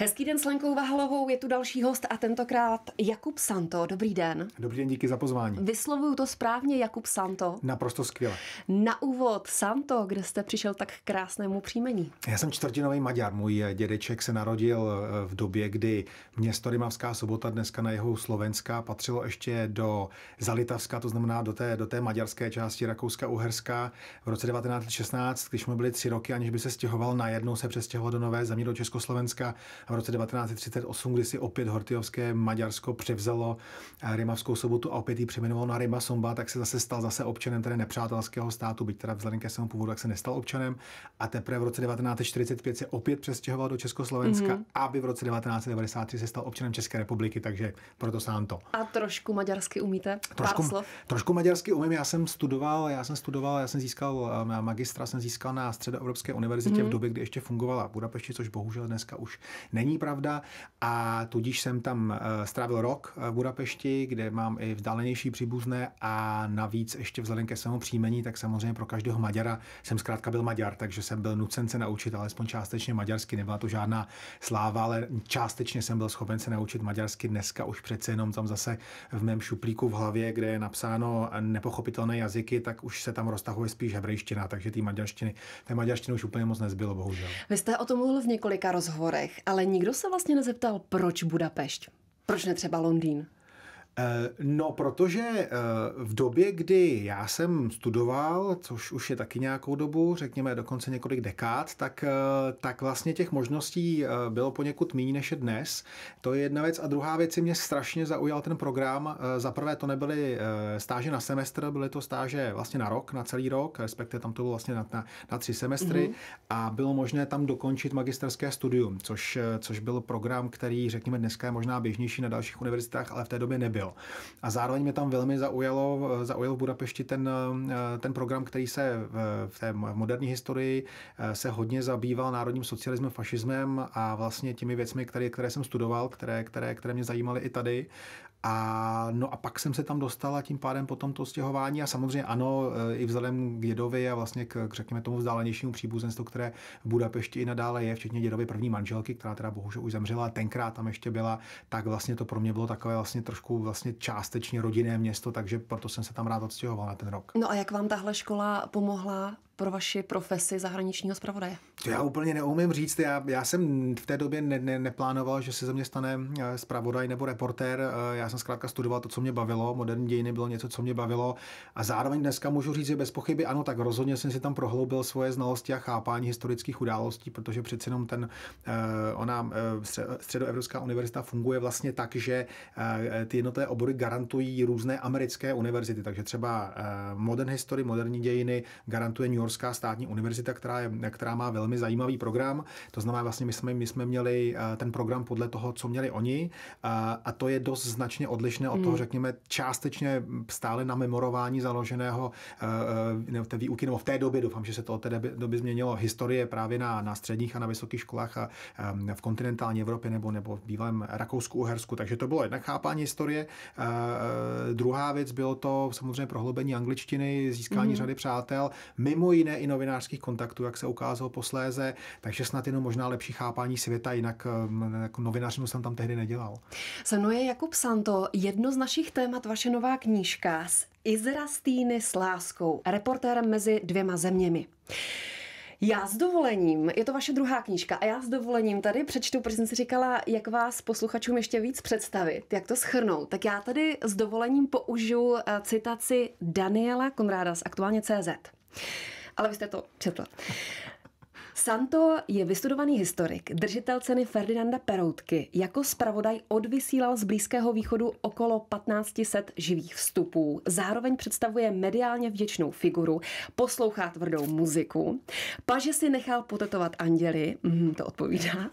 Hezký den s Lenkou Vahalovou, je tu další host a tentokrát Jakub Santo. Dobrý den. Dobrý den, díky za pozvání. Vyslovuju to správně, Jakub Santo. Naprosto skvěle. Na úvod Santo, kde jste přišel tak k krásnému příjmení. Já jsem čtvrtinový Maďar. Můj dědeček se narodil eh, v době, kdy město Rimavská sobota dneska na jeho Slovenska patřilo ještě do Zalitavska, to znamená do té, do té maďarské části Rakouska-Uherska. V roce 1916, když mu byly tři roky, aniž by se stěhoval, najednou se přestěhoval do nové země do Československa a v roce 1938, kdy si opět Hortyovské Maďarsko převzalo eh, Rimavskou sobotu a opět ji přejmenovalo na Rima Somba, tak se zase stal zase občanem tedy nepřátelského státu, byť teda vzhledem ke svému původu, jak se nestal občanem. A teprve v roce 1945 se opět přestěhoval do Československa, mm-hmm. aby v roce 1993 se stal občanem České republiky, takže proto sám to. A trošku maďarsky umíte? Trošku, Pár slov. trošku maďarsky umím. Já jsem studoval, já jsem studoval, já jsem získal eh, magistra, jsem získal na Středoevropské univerzitě mm-hmm. v mhm. době, kdy ještě fungovala Budapešti, což bohužel dneska už není pravda a tudíž jsem tam eh, strávil rok eh, v Budapešti, kde mám i vzdálenější příbuzné a navíc ještě vzhledem ke svému příjmení, tak samozřejmě pro každého Maďara jsem zkrátka byl Maďar, takže jsem byl nucen se naučit alespoň částečně maďarsky, nebyla to žádná sláva, ale částečně jsem byl schopen se naučit maďarsky dneska už přece jenom tam zase v mém šuplíku v hlavě, kde je napsáno nepochopitelné jazyky, tak už se tam roztahuje spíš hebrejština, takže té maďarštiny, té maďarštiny už úplně moc nezbylo, bohužel. Vy jste o tom mluvil v několika rozhovorech, ale nikdo se vlastně nezeptal, proč Budapešť? Proč ne třeba Londýn? Eh, no, protože eh, v době, kdy já jsem studoval, což už je taky nějakou dobu, řekněme dokonce několik dekád, tak, eh, tak vlastně těch možností bylo poněkud méně než je dnes. To je jedna věc. A druhá věc, mě strašně zaujal ten program. Za prvé to nebyly stáže na semestr, byly to stáže vlastně na rok, na celý rok, respektive tam to bylo vlastně na, na, na tři semestry mm-hmm. a bylo možné tam dokončit magisterské studium, což, což byl program, který, řekněme, dneska je možná běžnější na dalších univerzitách, ale v té době nebyl. Jo. A zároveň mě tam velmi zaujalo, zaujal v Budapešti ten, eh, ten program, který se v té moderní historii eh, se hodně zabýval národním socialismem, fašismem a vlastně těmi věcmi, které, které jsem studoval, které, které, které mě zajímaly i tady. A, no a pak jsem se tam dostala tím pádem po to stěhování a samozřejmě ano, e, i vzhledem k dědovi a vlastně k, k řekněme tomu vzdálenějšímu příbuzenstvu, které v Budapešti i nadále je, včetně dědovi první manželky, která teda bohužel už zemřela, a tenkrát tam ještě byla, tak vlastně to pro mě bylo takové vlastně trošku vlastně částečně rodinné město, takže proto jsem se tam rád odstěhoval na ten rok. No a jak vám tahle škola pomohla pro vaši profesi zahraničního zpravodaje? To já úplně neumím říct. Já, já jsem v té době ne, ne, neplánoval, že se ze mě stane eh, zpravodaj nebo reportér. Eh, já jsem zkrátka studoval to, co mě bavilo. Moderní dějiny bylo něco, co mě bavilo. A zároveň dneska můžu říct, že bez pochyby ano, tak rozhodně jsem si tam prohloubil svoje znalosti a chápání historických událostí, protože přece jenom ten, eh, ona Středoevropská univerzita funguje vlastně tak, že ty jednotlivé obory garantují různé americké univerzity. Takže třeba modern history, moderní dějiny garantuje New York Norská státní univerzita, která, je, která má velmi zajímavý program. To znamená, vlastně my jsme, my jsme měli eh, ten program podle toho, co měli oni eh, a to je dost značně odlišné od toho, toho, hmm. řekněme, částečně stále na memorování založeného eh, ne, té výuky, nebo v té době, doufám, že se to od té doby, doby změnilo, historie právě na, na středních a na vysokých školách a v kontinentální Evropě nebo, nebo v bývalém Rakousku-Uhersku. Takže to bylo jednak chápání historie. Druhá věc bylo to samozřejmě prohloubení angličtiny, získání hmm. řady přátel. Mimo jiné i novinářských kontaktů, jak se ukázalo posléze, takže snad jenom možná lepší chápání světa, jinak mm, jako novinařinu jsem tam tehdy nedělal. Se mnou je Jakub Santo, jedno z našich témat, vaše nová knížka s Izrastýny s láskou, reportérem mezi dvěma zeměmi. Já s dovolením, je to vaše druhá knížka, a já s dovolením tady přečtu, protože jsem si říkala, jak vás posluchačům ještě víc představit, jak to schrnout. Tak já tady s dovolením použiju eh, citaci Daniela Konráda z aktuálně CZ ale vy jste to četla. Santo je vystudovaný historik, držitel ceny Ferdinanda Peroutky. Jako zpravodaj odvysílal z Blízkého východu okolo 1500 živých vstupů. Zároveň představuje mediálně vděčnou figuru, poslouchá tvrdou muziku. Paže si nechal potetovat anděli, mm, to odpovídá.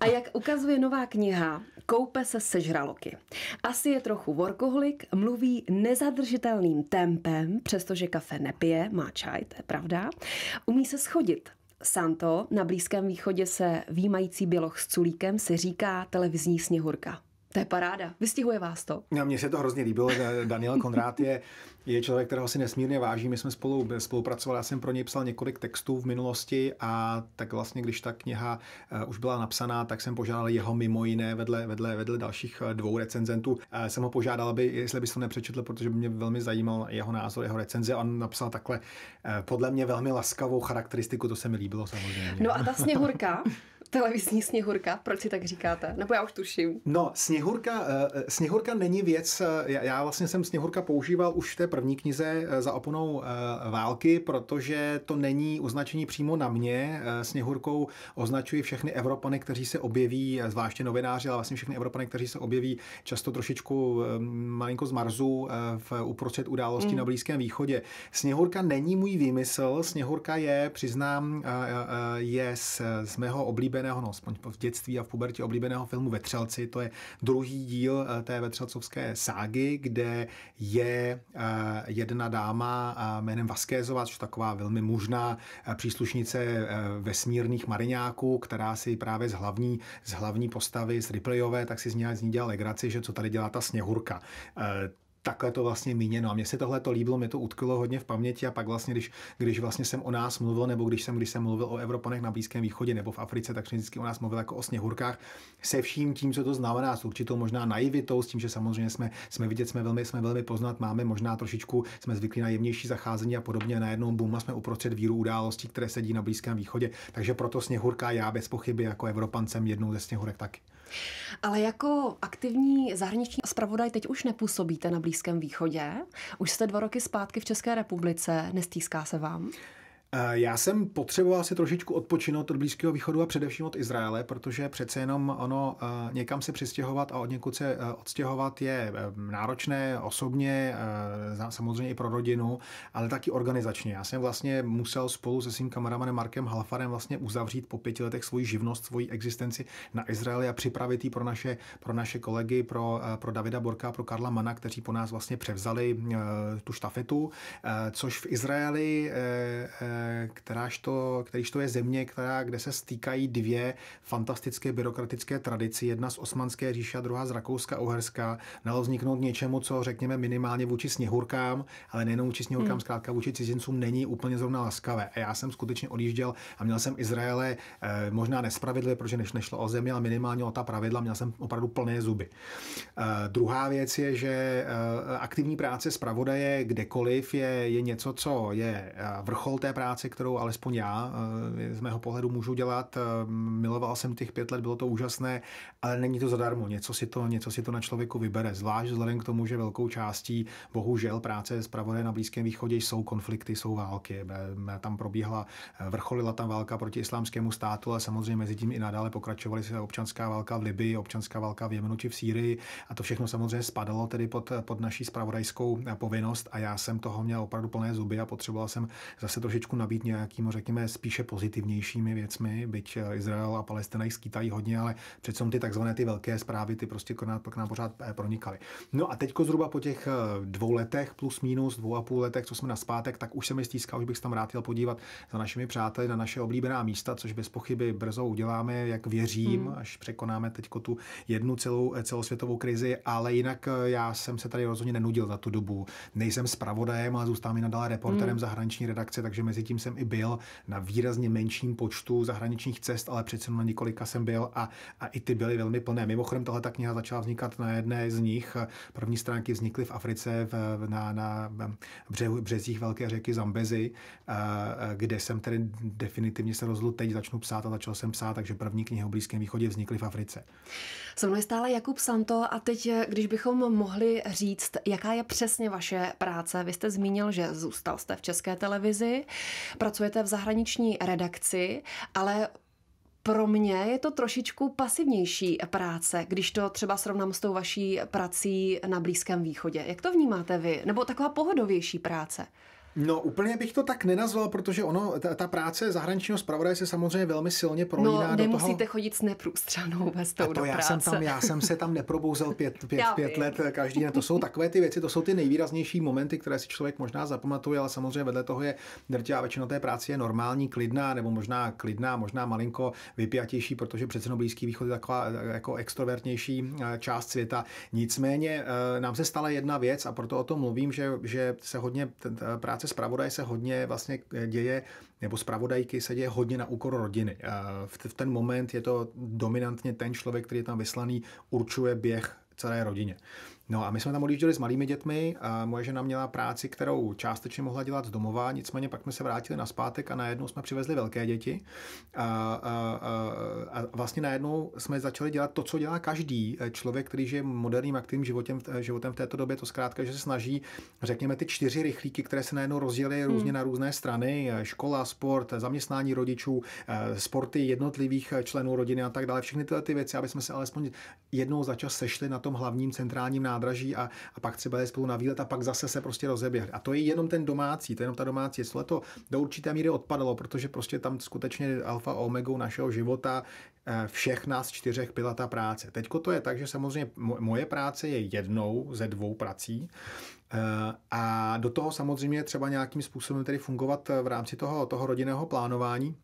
A jak ukazuje nová kniha, koupe se sežraloky. Asi je trochu workoholik, mluví nezadržitelným tempem, přestože kafe nepije, má čaj, to je pravda. Umí se schodit, Santo, na Blízkém východě se výmající běloch s culíkem se říká televizní sněhurka. To je paráda. Vystihuje vás to. No, mně se to hrozně líbilo. Daniel Konrád je, je člověk, kterého si nesmírně vážím. My jsme spolu spolupracovali, já jsem pro něj psal několik textů v minulosti a tak vlastně, když ta kniha eh, už byla napsaná, tak jsem požádal jeho mimo jiné vedle, vedle, vedle dalších eh, dvou recenzentů. Eh, jsem ho požádal, aby, jestli bys to nepřečetl, protože by mě velmi zajímal jeho názor, jeho recenze. On napsal takhle, podle mě velmi laskavou charakteristiku, to se mi líbilo samozřejmě. No a ta sněhurka, televizní sněhurka, proč si tak říkáte? Nebo já už tuším. No, sněhurka, eh, eh, sněhurka není věc, eh, já vlastně jsem sněhurka používal už v té první knize za oponou války, protože to není označení přímo na mě. Sněhurkou označuji všechny Evropany, kteří se objeví, zvláště novináři, ale vlastně všechny Evropany, kteří se objeví často trošičku malinko z Marzu v uprostřed událostí mm. na Blízkém východě. Sněhurka není můj výmysl, sněhurka je, přiznám, je z, z mého oblíbeného oblíbeného, no aspoň v dětství a v pubertě oblíbeného filmu Vetřelci. To je druhý díl eh, té vetřelcovské ságy, kde je eh, jedna dáma eh, jménem Vaskézová, což taková velmi mužná příslušnice vesmírných mariňáků, která si právě z hlavní, z hlavní postavy, z Ripleyové, tak si z ní, z ní dělá legraci, že co tady dělá ta sněhurka takhle to vlastně míněno. A mně se tohle to líbilo, mě to utkilo hodně v paměti a pak vlastně, když, když vlastně jsem o nás mluvil, nebo když jsem, když jsem mluvil o Evropanech na Blízkém východě nebo v Africe, tak jsem vždycky o nás mluvil jako o sněhurkách se vším tím, co to znamená, s určitou možná naivitou, s tím, že samozřejmě jsme, jsme vidět, jsme velmi, jsme velmi poznat, máme možná trošičku, jsme zvyklí na jemnější zacházení a podobně, a najednou bum, jsme uprostřed víru událostí, které sedí na Blízkém východě. Takže proto sněhurka já bez pochyby jako Evropancem jednou ze sněhurek taky. Ale jako aktivní zahraniční zpravodaj teď už nepůsobíte na Blízkém východě. Už jste dva roky zpátky v České republice. Nestýská se vám? Eh, já jsem potřeboval si trošičku odpočinout od Blízkého východu a především od Izraele, protože přece jenom ono eh, někam se přistěhovat a od někud se eh, odstěhovat je náročné osobně, samozřejmě i pro rodinu, ale taky organizačně. Já jsem vlastně musel spolu se svým kameramanem Markem Halfarem vlastně uzavřít po pěti letech svoji živnost, svoji existenci na Izraeli a připravit ji pro naše, pro naše kolegy, pro, pro Davida Borka, pro Karla Mana, kteří po nás vlastně převzali tu štafetu, což v Izraeli kteráž to, kterýž to je země, která, kde se stýkají dvě fantastické byrokratické tradice, jedna z Osmanské říše a druhá z Rakouska-Uherska, dalo vzniknout něčemu, co řekněme minimálně vůči sněhurkám, ale nejenom vůči sněhurkám, hmm. zkrátka vůči cizincům není úplně zrovna laskavé. A já jsem skutečně odjížděl a měl jsem Izraele eh, možná nespravedlivě, protože než nešlo o zemi, ale minimálně o ta pravidla, měl jsem opravdu plné zuby. Eh, druhá věc je, že eh, aktivní práce zpravodaje kdekoliv je, je něco, co je vrchol té práce práci, kterou alespoň já eh, z mého pohledu můžu dělat. Eh, miloval jsem těch pět let, bylo to úžasné, ale není to zadarmo. Něco si to, něco si to na člověku vybere, zvlášť vzhledem k tomu, že velkou částí bohužel práce zpravodaje na Blízkém východě jsou konflikty, jsou války. Eh, tam probíhala vrcholila tam válka proti islámskému státu, ale samozřejmě mezi tím i nadále pokračovaly se občanská válka v Libii, občanská válka v Jemenu či v Sýrii a to všechno samozřejmě spadalo tedy pod, pod naší spravodajskou povinnost a já jsem toho měl opravdu plné zuby a potřeboval jsem zase trošičku nabít nějakými, řekněme, spíše pozitivnějšími věcmi, byť eh, Izrael a Palestina jich skýtají hodně, ale přece ty takzvané ty velké zprávy, ty prostě k nám, k nám pořád eh, pronikaly. No a teďko zhruba po těch eh, dvou letech plus minus, dvou a půl letech, co jsme na zpátek, tak už se mi stíská, už bych se tam rád jel podívat za našimi přáteli na naše oblíbená místa, což bez pochyby brzo uděláme, jak věřím, hmm. až překonáme teďko tu jednu celou celosvětovou krizi, ale jinak já jsem se tady rozhodně nenudil za tu dobu. Nejsem zpravodajem, ale zůstávám i nadále reporterem hmm. zahraniční redakce, takže mezi předtím jsem i byl na výrazně menším počtu zahraničních cest, ale přece na několika jsem byl a, a i ty byly velmi plné. Mimochodem, tahle ta kniha začala vznikat na jedné z nich. První stránky vznikly v Africe v, na, na břehu, březích velké řeky Zambezi, eh, kde jsem tedy definitivně se rozhodl, teď začnu psát a začal jsem psát, takže první knihy o Blízkém východě vznikly v Africe. Se mnou je stále Jakub Santo a teď, když bychom mohli říct, jaká je přesně vaše práce. Vy jste zmínil, že zůstal jste v české televizi, Pracujete v zahraniční redakci, ale pro mě je to trošičku pasivnější práce, když to třeba srovnám s tou vaší prací na Blízkém východě. Jak to vnímáte vy? Nebo taková pohodovější práce? No, úplně bych to tak nenazval, protože ono, ta, ta práce zahraničního zpravodaje se samozřejmě velmi silně prolíná no, do toho. chodit s neprůstřanou bez toho to já práce. Jsem tam, já jsem se tam neprobouzel pět, pět, pět let každý den. To jsou takové ty věci, to jsou ty nejvýraznější momenty, které si člověk možná zapamatuje, ale samozřejmě vedle toho je drtivá většina té práce je normální, klidná, nebo možná klidná, možná malinko vypjatější, protože přece Blízký východ je taková jako extrovertnější eh, část světa. Nicméně eh, nám se stala jedna věc a proto o tom mluvím, že, že se hodně práce zpravodaj se hodně vlastně eh, děje, nebo zpravodajky se děje hodně na úkor rodiny. Eh, v ten moment je to dominantně ten člověk, který je tam vyslaný, určuje běh celé rodině. No a my jsme tam odjížděli s malými dětmi a moje žena měla práci, kterou částečně mohla dělat z domova, nicméně pak jsme se vrátili na zpátek a najednou jsme přivezli velké děti a, a, a, a vlastně najednou jsme začali dělat to, co dělá každý eh, člověk, který žije moderním aktivním životem, eh, životem v této době, to zkrátka, že se snaží, řekněme, ty čtyři rychlíky, které se najednou rozdělily hmm. různě na různé strany, eh, škola, sport, zaměstnání rodičů, sporty jednotlivých členů rodiny a tak dále, všechny tyhle ty věci, aby jsme se alespoň jednou za čas sešli na tom hlavním centrálním názvu nádraží a, a pak třeba je spolu na výlet a pak zase se prostě rozeběhli. A to je jenom ten domácí, to je jenom ta domácí. Jestli to do určité míry odpadalo, protože prostě tam skutečně alfa omegou našeho života eh, všech nás čtyřech byla ta práce. Teď to je tak, že samozřejmě moje práce je jednou ze dvou prací, eh, a do toho samozřejmě třeba nějakým způsobem tedy fungovat v rámci toho, toho rodinného plánování.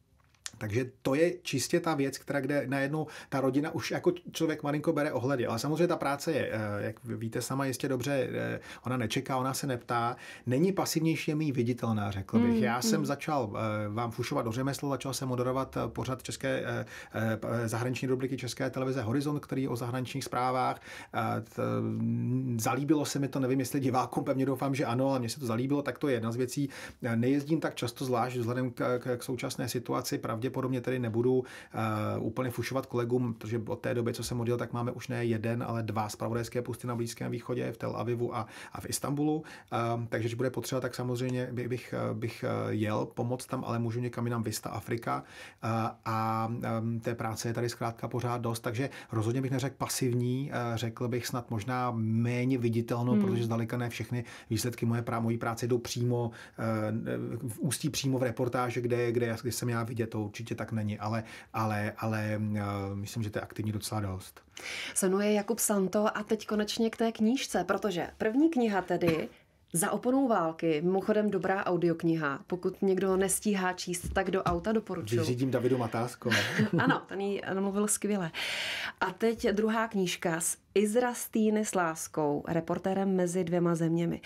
Takže to je čistě ta věc, která kde najednou ta rodina už jako člověk malinko bere ohledy. Ale samozřejmě ta práce je, eh, jak víte sama jistě dobře, eh, ona nečeká, ona se neptá. Není pasivnější, je mý viditelná, řekl bych. Mm, Já jsem mm. začal eh, vám fušovat do řemesla, začal jsem moderovat pořad české zahraniční rubriky České televize Horizont, který o zahraničních zprávách. Mm, zalíbilo se mi to, nevím, jestli divákům, pevně doufám, že ano, ale mně se to zalíbilo, tak to je jedna z věcí. Nejezdím tak často, zvlášť vzhledem k, k současné situaci, pravdě pravděpodobně tedy nebudu uh, úplně fušovat kolegům, protože od té doby, co jsem odjel, tak máme už ne jeden, ale dva spravodajské pusty na Blízkém východě, v Tel Avivu a, a v Istanbulu. Uh, takže když bude potřeba, tak samozřejmě bych, eh, bych eh, jel pomoc tam, ale můžu někam jinam vysta Afrika uh, a um, té práce je tady zkrátka pořád dost, takže rozhodně bych neřekl pasivní, uh, řekl bych snad možná méně viditelnou, hmm. protože zdaleka ne všechny výsledky moje prá- mojí práce jdou přímo, uh, ústí přímo v reportáži, kde, kde, kde jsem já vidět tou, určitě tak není, ale, ale, ale eh, myslím, že to je aktivní docela dost. Se mnou je Jakub Santo a teď konečně k té knížce, protože první kniha tedy za oponou války, mimochodem dobrá audiokniha. Pokud někdo nestíhá číst, tak do auta doporučuji. Když řídím Davidu Matásko. ano, ten jí mluvil skvěle. A teď druhá knížka s Stýny s láskou, reportérem mezi dvěma zeměmi.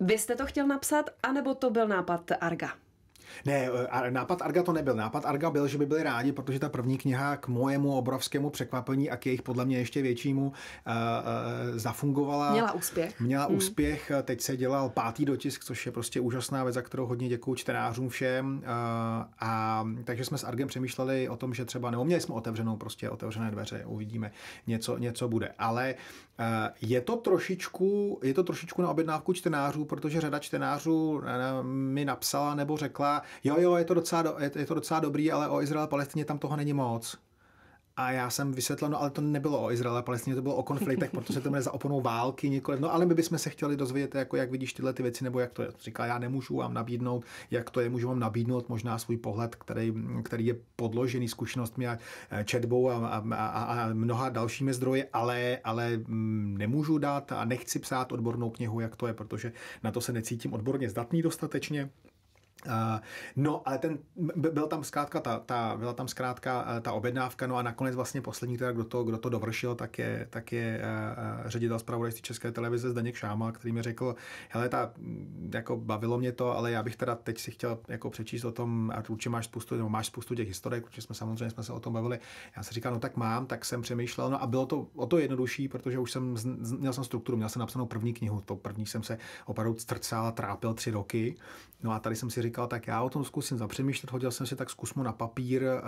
Vy jste to chtěl napsat, anebo to byl nápad Arga? Ne, eh, nápad Arga to nebyl. Nápad Arga byl, že by byli rádi, protože ta první kniha k mojemu obrovskému překvapení a k jejich podle mě ještě většímu uh, uh, zafungovala. Měla úspěch. Měla hmm. úspěch. Teď se dělal pátý dotisk, což je prostě úžasná věc, za kterou hodně děkuji čtenářům všem. Uh, a takže jsme s Argem přemýšleli o tom, že třeba, nebo měli jsme otevřenou prostě otevřené dveře, uvidíme, něco, něco bude. Ale uh, je to trošičku, je to trošičku na objednávku čtenářů, protože řada čtenářů mi napsala nebo řekla, jo, jo, je to docela, do, je, je to docela dobrý, ale o Izrael a Palestině tam toho není moc. A já jsem vysvětlil, no ale to nebylo o Izraele a Palestině, to bylo o konfliktech, protože to bude za oponou války, nikoli. No ale my bychom se chtěli dozvědět, jako jak vidíš tyhle ty věci, nebo jak to je. Říká, já nemůžu vám nabídnout, jak to je, můžu vám nabídnout možná svůj pohled, který, který je podložený zkušenostmi a eh, četbou a, a, a, a mnoha dalšími zdroji, ale, ale mm, nemůžu dát a nechci psát odbornou knihu, jak to je, protože na to se necítím odborně zdatný dostatečně. Uh, no, ale ten, byl tam zkrátka ta, ta, byla tam zkrátka uh, ta objednávka, no a nakonec vlastně poslední, teda, kdo, to, kdo to dovršil, tak je, tak je uh, ředitel zpravodajství České televize Zdeněk Šáma, který mi řekl, hele, ta, jako bavilo mě to, ale já bych teda teď si chtěl jako přečíst o tom, a určitě máš spoustu, nebo máš spoustu těch historiek, protože jsme samozřejmě jsme se o tom bavili. Já jsem říkal, no tak mám, tak jsem přemýšlel, no a bylo to o to jednodušší, protože už jsem, měl jsem strukturu, měl jsem napsanou první knihu, to první jsem se opravdu strcal, trápil tři roky, no a tady jsem si říkal, tak já o tom zkusím zapřemýšlet, hodil jsem si tak zkusmu na papír eh,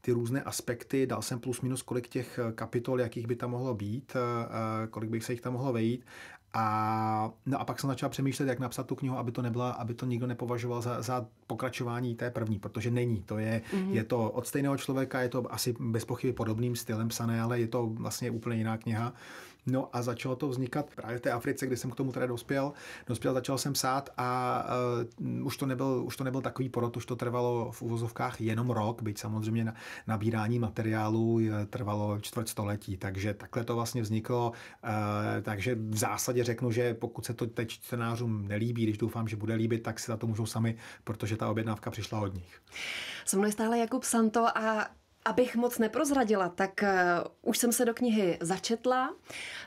ty různé aspekty, dal jsem plus minus kolik těch eh, kapitol, jakých by tam mohlo být, eh, kolik bych se jich tam mohlo vejít a, no a pak jsem začal přemýšlet, jak napsat tu knihu, aby to nebyla, aby to nikdo nepovažoval za, za pokračování té první, protože není. To je, mm-hmm. je to od stejného člověka, je to asi bez pochyby podobným stylem psané, ale je to vlastně úplně jiná kniha. Uh, No a začalo to vznikat právě v té Africe, kde jsem k tomu teda dospěl. Dospěl, začal jsem psát a uh, už, to nebyl, už to nebyl takový porod, už to trvalo v uvozovkách jenom rok, byť samozřejmě na, nabírání materiálu trvalo čtvrt století, takže takhle to vlastně vzniklo. Uh, takže v zásadě řeknu, že pokud se to teď čtenářům nelíbí, když doufám, že bude líbit, tak si za to můžou sami, protože ta objednávka přišla od nich. Se mnou je stále Jakub Santo a Abych moc neprozradila, tak uh, už jsem se do knihy začetla.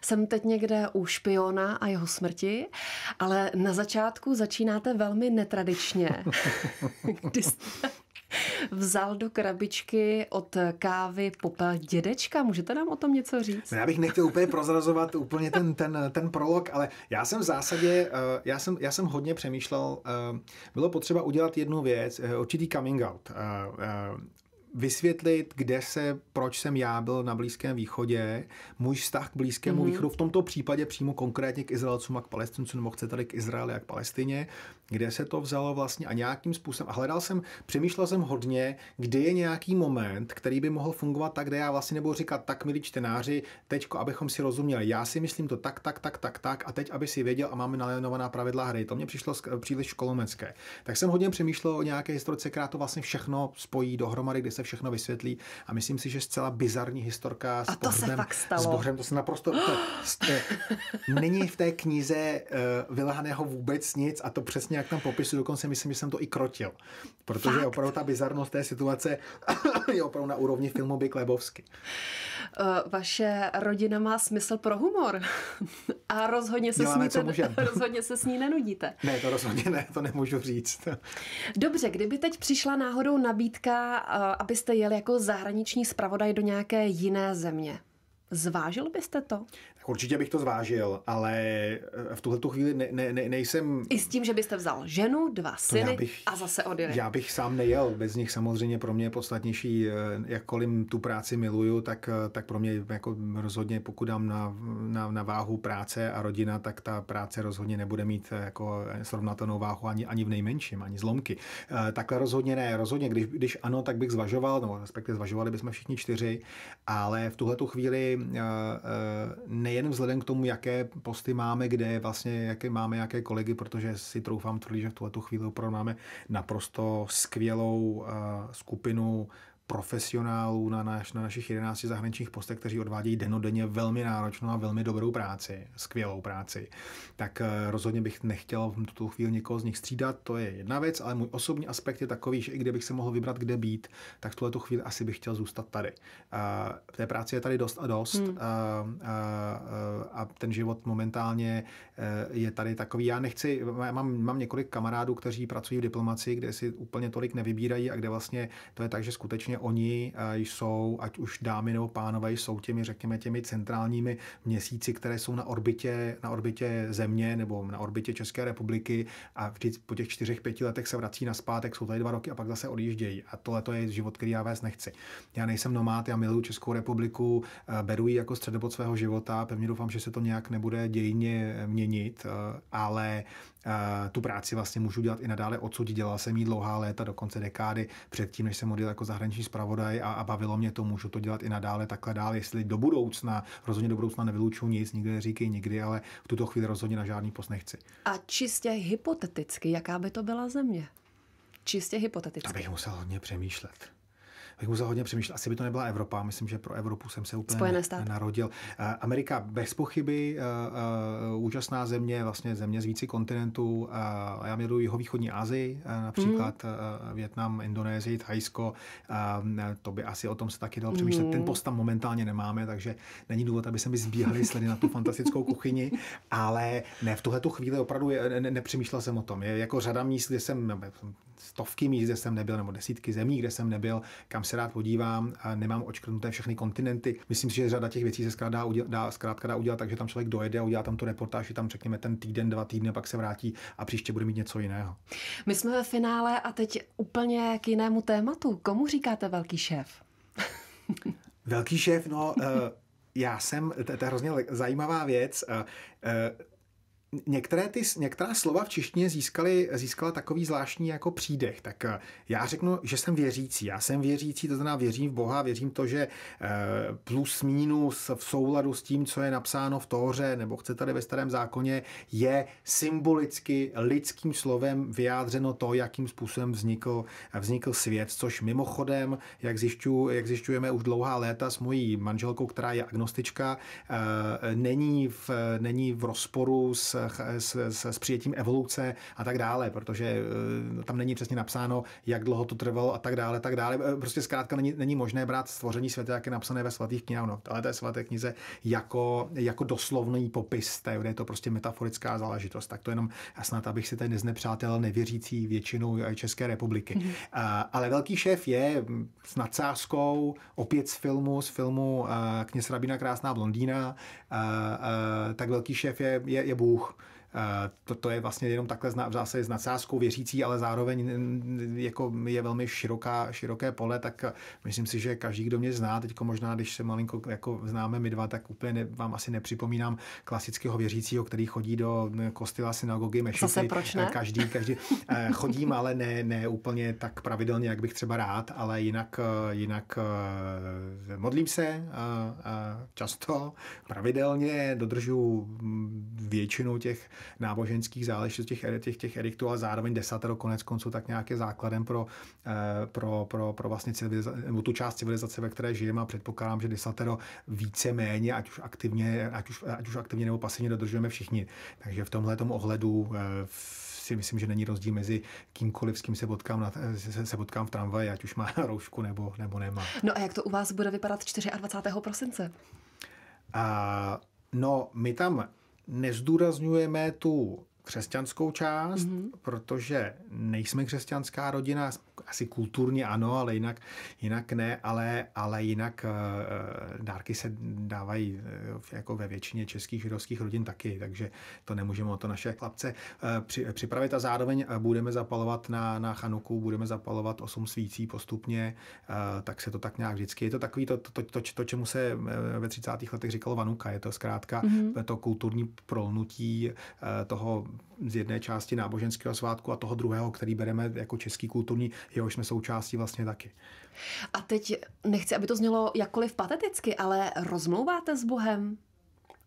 Jsem teď někde u špiona a jeho smrti, ale na začátku začínáte velmi netradičně. kdy jste vzal do krabičky od kávy popel dědečka. Můžete nám o tom něco říct? No, já bych nechtěl úplně prozrazovat úplně ten, ten, ten prolog, ale já jsem v zásadě, eh, já jsem, já jsem hodně přemýšlel, eh, bylo potřeba udělat jednu věc, určitý coming out vysvětlit, kde se, proč jsem já byl na Blízkém východě, můj vztah k Blízkému mm-hmm. východu, v tomto případě přímo konkrétně k Izraelcům a k Palestincům, nebo chcete tady k Izraeli a k Palestině, kde se to vzalo vlastně a nějakým způsobem. A hledal jsem, přemýšlel jsem hodně, kde je nějaký moment, který by mohl fungovat tak, kde já vlastně nebo říkat, tak milí čtenáři, teď, abychom si rozuměli, já si myslím to tak, tak, tak, tak, tak a teď, aby si věděl a máme nalénovaná pravidla hry. To mě přišlo příliš kolomecké. Tak jsem hodně přemýšlel o nějaké historice, která to vlastně všechno spojí dohromady, kde se všechno vysvětlí a myslím si, že zcela bizarní historka s a to Bohrem, se fakt stalo. S Bohrem, to se naprosto... To, není v té knize uh, vylhaného vůbec nic a to přesně nějak tam popisu, dokonce myslím, že jsem to i krotil, protože Fakt? opravdu ta bizarnost té situace je opravdu na úrovni filmu Big Lebovsky. Eh, vaše rodina má smysl pro humor a rozhodně se, Děláme, sníte, rozhodně se s ní nenudíte. Ne, to rozhodně ne, to nemůžu říct. Dobře, kdyby teď přišla náhodou nabídka, eh, abyste jeli jako zahraniční zpravodaj do nějaké jiné země, Zvážil byste to? Tak určitě bych to zvážil, ale eh, v tuhle tu chvíli ne, ne, ne, nejsem... I s tím, že byste vzal ženu, dva syny bych, a zase odjel. Já bych sám nejel, bez nich samozřejmě pro mě je podstatnější, eh, jakkoliv tu práci miluju, tak, eh, tak pro mě jako rozhodně, pokud dám na, na, na váhu práce a rodina, tak ta práce rozhodně nebude mít jako srovnatelnou váhu ani, ani v nejmenším, ani zlomky. Takhle rozhodně ne, rozhodně, když, když ano, tak bych zvažoval, no respektive zvažovali bychom všichni čtyři, ale v tuhle tu chvíli Eh, eh, nejen nejenom vzhledem k tomu, jaké posty máme, kde vlastně, jaké máme jaké kolegy, protože si troufám tvrdit, že v tuhle chvíli opravdu máme naprosto skvělou eh, skupinu profesionálů na, naš, na našich 11 zahraničních postech, kteří odvádějí denodenně velmi náročnou a velmi dobrou práci, skvělou práci, tak eh, rozhodně bych nechtěl v tuto chvíli někoho z nich střídat, to je jedna věc, ale můj osobní aspekt je takový, že i kdybych se mohl vybrat, kde být, tak v tuto chvíli asi bych chtěl zůstat tady. V eh, té práci je tady dost a dost hmm. a, eh, a, a ten život momentálně je tady takový. Já nechci, mám, mám několik kamarádů, kteří pracují v diplomaci, kde si úplně tolik nevybírají a kde vlastně to je tak, že skutečně Vlastně oni eh, jsou, ať už dámy nebo pánové, jsou těmi, řekněme, těmi centrálními měsíci, které jsou na orbitě, na orbitě Země nebo na orbitě České republiky a vždy po těch čtyřech, pěti letech se vrací na zpátek, jsou tady dva roky a pak zase odjíždějí. A tohle to je život, který já vést nechci. Já nejsem nomád, já miluji Českou republiku, eh, beru ji jako středobod svého života, pevně doufám, že se to nějak nebude dějně eh, měnit, ale Eh, tu práci vlastně můžu dělat i nadále odsud. Dělal jsem ji dlouhá léta, dokonce dekády předtím, než jsem odjel jako zahraniční zpravodaj a, a bavilo mě to, můžu to dělat i nadále takhle dál, jestli do budoucna, rozhodně do budoucna nevylučuju nic, nikdy neříkej nikdy, ale v tuto chvíli rozhodně na žádný post nechci. A čistě hypoteticky, jaká by to byla země? Čistě hypoteticky. To bych musel hodně přemýšlet musel hodně přemýšlet. asi by to nebyla Evropa, myslím, že pro Evropu jsem se úplně Spojené narodil. Amerika bez pochyby, eh, eh, úžasná země, vlastně země z více kontinentů. Já miluji jeho východní Asii, eh, například mm. Větnam, Indonésii, Thajsko. To by asi o tom se taky dalo přemýšlet. Mm. Ten post tam momentálně nemáme, takže není důvod, aby se mi zbíhali sledy na tu fantastickou kuchyni, ale ne, v tuhle chvíli opravdu nepřemýšlel jsem o tom. Je jako řada míst, kde jsem stovky míst, kde jsem nebyl, nebo desítky zemí, kde jsem nebyl, kam se rád podívám, nemám očkrtnuté všechny kontinenty. Myslím si, že řada těch věcí se zkrátka dá, udělat, dá, zkrátka dá udělat, takže tam člověk dojede a udělá tam tu reportáž, je tam řekněme ten týden, dva týdny, pak se vrátí a příště bude mít něco jiného. My jsme ve finále a teď úplně k jinému tématu. Komu říkáte velký šéf? velký šéf, no, eh, já jsem, to je hrozně zajímavá věc. Eh, eh, některé ty, některá slova v češtině získaly, získala takový zvláštní jako přídech. Tak eh, já řeknu, že jsem věřící. Já jsem věřící, to znamená věřím v Boha, věřím to, že eh, plus minus v souladu s tím, co je napsáno v Tóře, nebo chce tady ve starém zákoně, je symbolicky lidským slovem vyjádřeno to, jakým způsobem vznikl, eh, vznikl svět, což mimochodem, jak, zjišťu, jak zjišťujeme už dlouhá léta s mojí manželkou, která je agnostička, není v, není v rozporu s s, s, s, přijetím evoluce a tak dále, protože eh, tam není přesně napsáno, jak dlouho to trvalo a tak dále, tak dále. Eh, prostě zkrátka není, není možné brát stvoření světa, jak je napsané ve svatých knihách, no, ale té svaté knize jako, jako doslovný popis té, kde je to prostě metaforická záležitost. Tak to jenom snad, abych si tady neznepřátel nevěřící většinu eh, České republiky. Mm-hmm. A, ale Velký šéf je hm, s nadsázkou, opět z filmu, z filmu Kněz Rabina Krásná blondýna, a, a, tak Velký šéf je, je, je Bůh to, to je vlastně jenom takhle v zásadě s nadsázkou věřící, ale zároveň jako je velmi široká, široké pole, tak myslím si, že každý, kdo mě zná, teď možná, když se malinko jako známe my dva, tak úplně ne, vám asi nepřipomínám klasického věřícího, který chodí do kostela, synagogy, mešity. Zase proč ne? Každý, každý. Eh, chodím, ale ne, ne úplně tak pravidelně, jak bych třeba rád, ale jinak, eh, jinak eh, modlím se často, pravidelně, dodržu mm, většinu těch náboženských záležitostí, těch, těch, těch ediktů, a zároveň desatero konec konců tak nějak je základem pro, eh, pro, pro, pro vlastně civilizaci, nebo tu část civilizace, ve které žijeme a předpokládám, že desatero více méně, ať už aktivně, ať už, ať už aktivně nebo pasivně dodržujeme všichni. Takže v tomhle ohledu eh, si myslím, že není rozdíl mezi kýmkoliv, s kým se potkám, na, se, se potkám v tramvaji, ať už má roušku nebo, nebo nemá. No a jak to u vás bude vypadat 24. prosince? A, no, my tam nezdůrazňujeme tu křesťanskou část, mm-hmm. protože nejsme křesťanská rodina, asi kulturně ano, ale jinak, jinak ne, ale, ale jinak eh, eh, dárky se dávají eh, jako ve většině českých židovských rodin taky, takže to nemůžeme o to naše chlapce připravit a zároveň budeme zapalovat na, na Chanuku, budeme zapalovat osm svící postupně, tak se to tak nějak vždycky, je to takový to, to, to, to, to čemu se ve 30. letech říkalo Vanuka, je to zkrátka mm-hmm. to kulturní prolnutí toho z jedné části náboženského svátku a toho druhého, který bereme jako český kulturní, jehož jsme součástí vlastně taky. A teď nechci, aby to znělo jakkoliv pateticky, ale rozmlouváte s Bohem?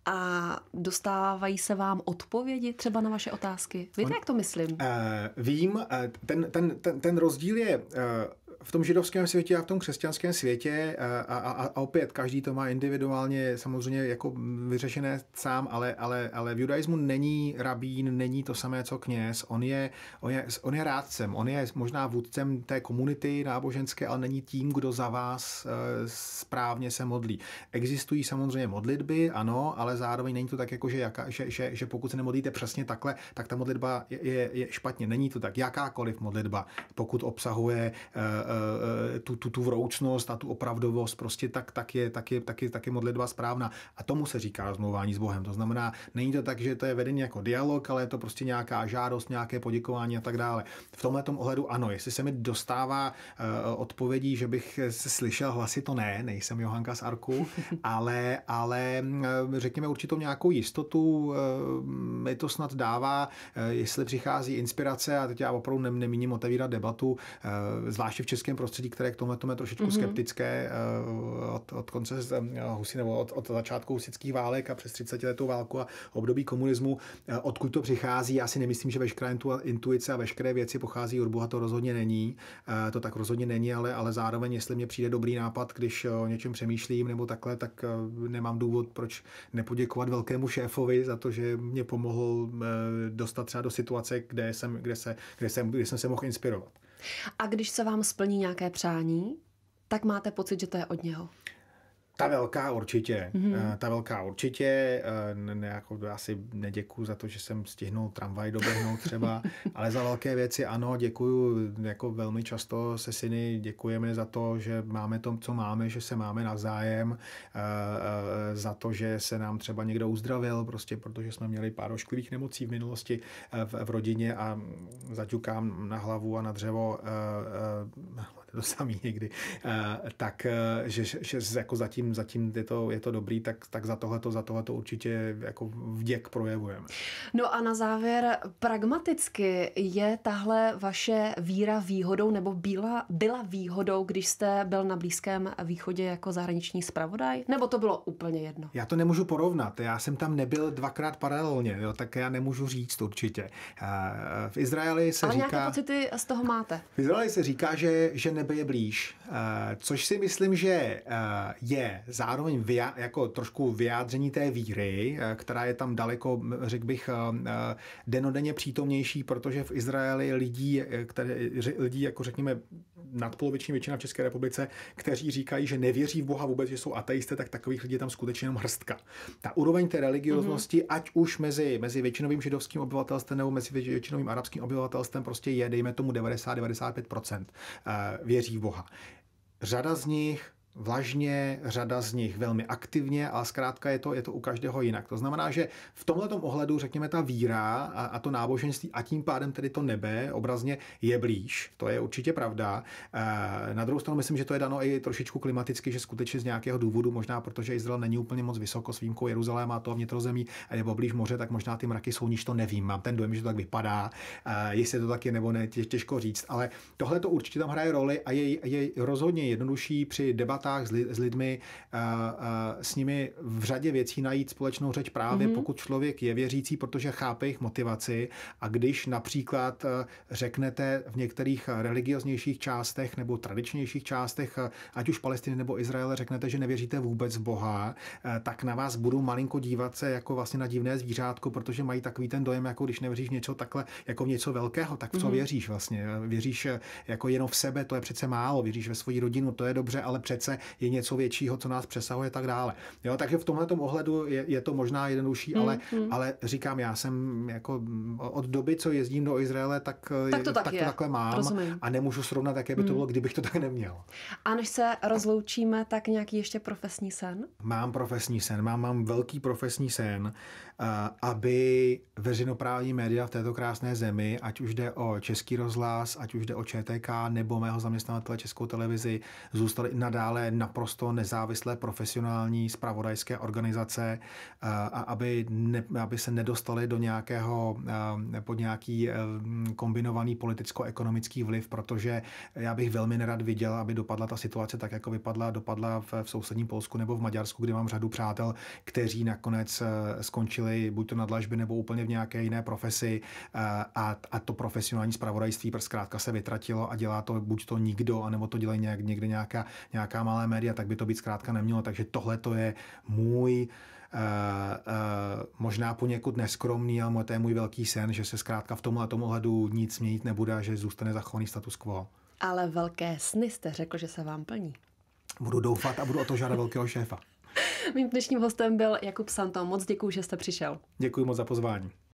a dostávají se vám odpovědi třeba na vaše otázky? Víte, On, jak to myslím? Uh, vím, eh, ten, ten, ten, ten rozdíl je uh, v tom židovském světě a v tom křesťanském světě a, a, a opět každý to má individuálně samozřejmě jako vyřešené sám, ale, ale, ale v judaismu není rabín, není to samé co kněz, on je, on je, on je rádcem, on je možná vůdcem té komunity náboženské, ale není tím, kdo za vás e, správně se modlí. Existují samozřejmě modlitby, ano, ale zároveň není to tak, jako že, jaka, že, že, že pokud se nemodlíte přesně takhle, tak ta modlitba je, je, je špatně. Není to tak. Jakákoliv modlitba, pokud obsahuje uh, Eh, tu, tu, tu vroucnost a tu opravdovost, prostě tak, tak, je, tak, je, tak, je, tak je modlitba správná. A tomu se říká rozmluvání s Bohem. To znamená, není to tak, že to je vedení jako dialog, ale je to prostě nějaká žádost, nějaké poděkování a tak dále. V tomhle ohledu ano, jestli se mi dostává eh, odpovědí, že bych se slyšel hlasy, to ne, nejsem Johanka z Arku, ale, ale eh, řekněme určitou nějakou jistotu mi to snad dává, jestli přichází inspirace, a teď já opravdu nemíním otevírat debatu, zvláště v České českém prostředí, které k tomu je trošičku mm-hmm. skeptické eh, od, od konce eh, husi, nebo od, od začátku husických válek a přes 30 letou válku a období komunismu, eh, odkud to přichází. Já si nemyslím, že veškerá intuice a veškeré věci pochází od Boha, to rozhodně není. To tak rozhodně není, ale, ale zároveň, jestli mě přijde dobrý nápad, když o něčem přemýšlím nebo takhle, tak nemám důvod, proč nepoděkovat velkému šéfovi za to, že mě pomohl dostat třeba do situace, kde jsem, kde se, kde jsem, kde jsem se mohl inspirovat. A když se vám splní nějaké přání, tak máte pocit, že to je od něho. Ta velká určitě, mm-hmm. ta velká určitě, eh, ne, ne, jako asi neděkuju za to, že jsem stihnul tramvaj doběhnout třeba, ale za velké věci ano, děkuju, jako velmi často se syny děkujeme za to, že máme to, co máme, že se máme navzájem, eh, za to, že se nám třeba někdo uzdravil, prostě protože jsme měli pár ošklivých nemocí v minulosti v, v rodině a zaťukám na hlavu a na dřevo to samý někdy, eh, tak eh, že, že jako zatím, zatím je, to, je to dobrý, tak, tak za tohleto, za tohleto určitě jako vděk projevujeme. No a na závěr, pragmaticky je tahle vaše víra výhodou nebo byla, byla výhodou, když jste byl na Blízkém východě jako zahraniční zpravodaj? Nebo to bylo úplně jedno? Já to nemůžu porovnat. Já jsem tam nebyl dvakrát paralelně, jo, tak já nemůžu říct určitě. Eh, v Izraeli se Ale říká... Ale nějaké pocity z toho máte? V Izraeli se říká, že, že nebe je blíž, eh, což si myslím, že eh, je zároveň vyja- jako trošku vyjádření té víry, eh, která je tam daleko, řekl bych, denodenně přítomnější, protože v Izraeli lidí, které, lidí jako řekněme nadpoloviční většina v České republice, kteří říkají, že nevěří v Boha vůbec, že jsou ateisté, tak takových lidí je tam skutečně jenom hrstka. Ta úroveň té religioznosti, mm-hmm. ať už mezi, mezi většinovým židovským obyvatelstvem nebo mezi většinovým arabským obyvatelstvem, prostě je, dejme tomu, 90-95% věří v Boha. Řada z nich vlažně, řada z nich velmi aktivně, ale zkrátka je to, je to u každého jinak. To znamená, že v tomhle ohledu, řekněme, ta víra a, a to náboženství a tím pádem tedy to nebe obrazně je blíž. To je určitě pravda. E, na druhou stranu myslím, že to je dano i trošičku klimaticky, že skutečně z nějakého důvodu, možná protože Izrael není úplně moc vysoko s výjimkou Jeruzaléma a toho vnitrozemí, nebo blíž moře, tak možná ty mraky jsou níž, to nevím. Mám ten dojem, že to tak vypadá, e, jestli to tak je nebo ne, těžko říct, ale tohle to určitě tam hraje roli a je, je rozhodně jednodušší při debat debatách s, li, s lidmi, a, eh, a, eh, s nimi v řadě věcí najít společnou řeč právě mm-hmm. pokud člověk je věřící, protože chápe jejich motivaci a když například eh, řeknete v některých religioznějších částech nebo tradičnějších částech, ať už Palestiny nebo Izraele, řeknete, že nevěříte vůbec v Boha, tak na vás budou malinko dívat se jako vlastně na divné zvířátko, protože mají takový ten dojem, jako když nevěříš něco takhle, jako něco velkého, tak v co mm-hmm. věříš vlastně? Věříš jako jenom v sebe, to je přece málo, věříš ve svoji rodinu, to je dobře, ale přece zase je něco většího, co nás přesahuje tak dále. Jo, takže v tomhle ohledu je, je to možná jednodušší, ale, mm-hmm. ale říkám, já jsem jako od doby, co jezdím do Izraele, tak, tak, eh, to, tak, tak je. takhle mám Rozumím. a nemůžu srovnat, jaké by to mhm. bylo, mm. kdybych to tak neměl. A než se rozloučíme, tak nějaký ještě profesní sen? Mám profesní sen, mám, mám velký profesní sen, eh, aby veřejnoprávní média v této krásné zemi, ať už jde o Český rozhlas, ať už jde o ČTK nebo mého zaměstnavatele Českou televizi, zůstaly nadále ale naprosto nezávislé profesionální spravodajské organizace eh, a aby, ne, aby se nedostali do nějakého, eh, pod nějaký eh, kombinovaný politicko-ekonomický vliv, protože já bych velmi nerad viděl, aby dopadla ta situace tak, jako vypadla, dopadla v, v sousedním Polsku nebo v Maďarsku, kde mám řadu přátel, kteří nakonec skončili buď to na dlažby nebo úplně v nějaké jiné profesi a, a to profesionální spravodajství zkrátka se vytratilo a dělá to buď to nikdo, anebo to dělají někde nějaká, nějaká malé média, tak by to být zkrátka nemělo. Takže tohle to je můj Uh, uh, možná poněkud neskromný, ale to je můj velký sen, že se zkrátka v tomhle tomu hledu nic měnit nebude a že zůstane zachovaný status quo. Ale velké sny jste řekl, že se vám plní. Budu doufat a budu o to žádat velkého šéfa. Mým dnešním hostem byl Jakub Santo. Moc děkuji, že jste přišel. Děkuji moc za pozvání.